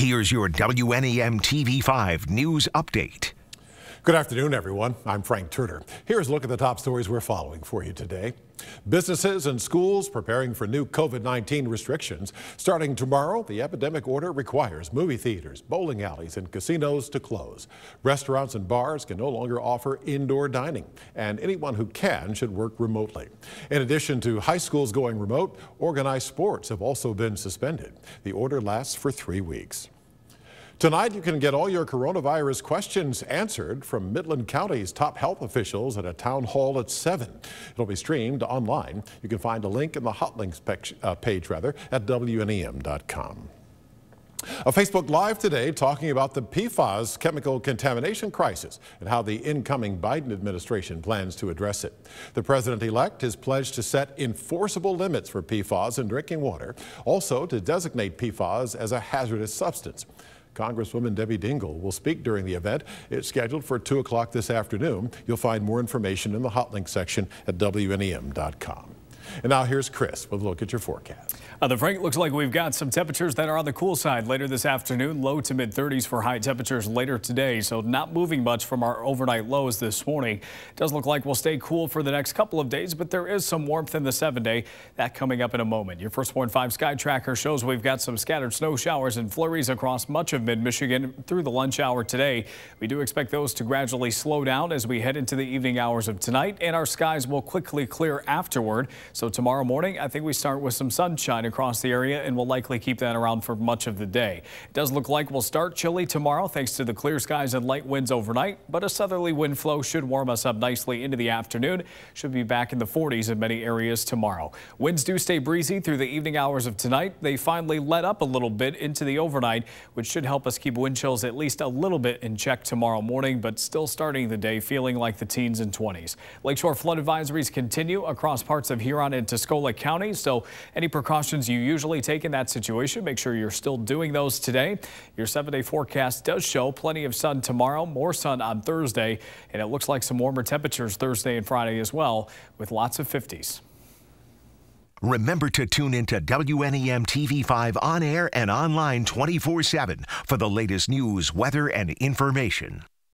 Here's your WNEM TV5 news update. Good afternoon, everyone. I'm Frank Turner. Here's a look at the top stories we're following for you today. Businesses and schools preparing for new COVID-19 restrictions. Starting tomorrow, the epidemic order requires movie theaters, bowling alleys, and casinos to close. Restaurants and bars can no longer offer indoor dining, and anyone who can should work remotely. In addition to high schools going remote, organized sports have also been suspended. The order lasts for three weeks. Tonight, you can get all your coronavirus questions answered from Midland County's top health officials at a town hall at 7. It'll be streamed online. You can find a link in the hot links page, uh, page rather, at WNEM.com. A Facebook Live today talking about the PFAS chemical contamination crisis and how the incoming Biden administration plans to address it. The president-elect has pledged to set enforceable limits for PFAS in drinking water, also to designate PFAS as a hazardous substance. Congresswoman Debbie Dingell will speak during the event. It's scheduled for 2 o'clock this afternoon. You'll find more information in the Hotlink section at WNEM.com. And now here's Chris with a look at your forecast. Uh, the Frank looks like we've got some temperatures that are on the cool side later this afternoon, low to mid 30s for high temperatures later today. So not moving much from our overnight lows this morning. It does look like we'll stay cool for the next couple of days, but there is some warmth in the seven day that coming up in a moment. Your first 1-5 sky tracker shows we've got some scattered snow showers and flurries across much of mid Michigan through the lunch hour today. We do expect those to gradually slow down as we head into the evening hours of tonight and our skies will quickly clear afterward. So tomorrow morning, I think we start with some sunshine across the area and we'll likely keep that around for much of the day. It does look like we'll start chilly tomorrow thanks to the clear skies and light winds overnight, but a southerly wind flow should warm us up nicely into the afternoon. Should be back in the 40s in many areas tomorrow. Winds do stay breezy through the evening hours of tonight. They finally let up a little bit into the overnight, which should help us keep wind chills at least a little bit in check tomorrow morning, but still starting the day feeling like the teens and 20s. Lakeshore flood advisories continue across parts of Huron on in Tuscola County. So any precautions you usually take in that situation, make sure you're still doing those today. Your seven day forecast does show plenty of sun tomorrow, more sun on Thursday, and it looks like some warmer temperatures Thursday and Friday as well with lots of 50s. Remember to tune into WNEM TV5 on air and online 24 7 for the latest news, weather, and information.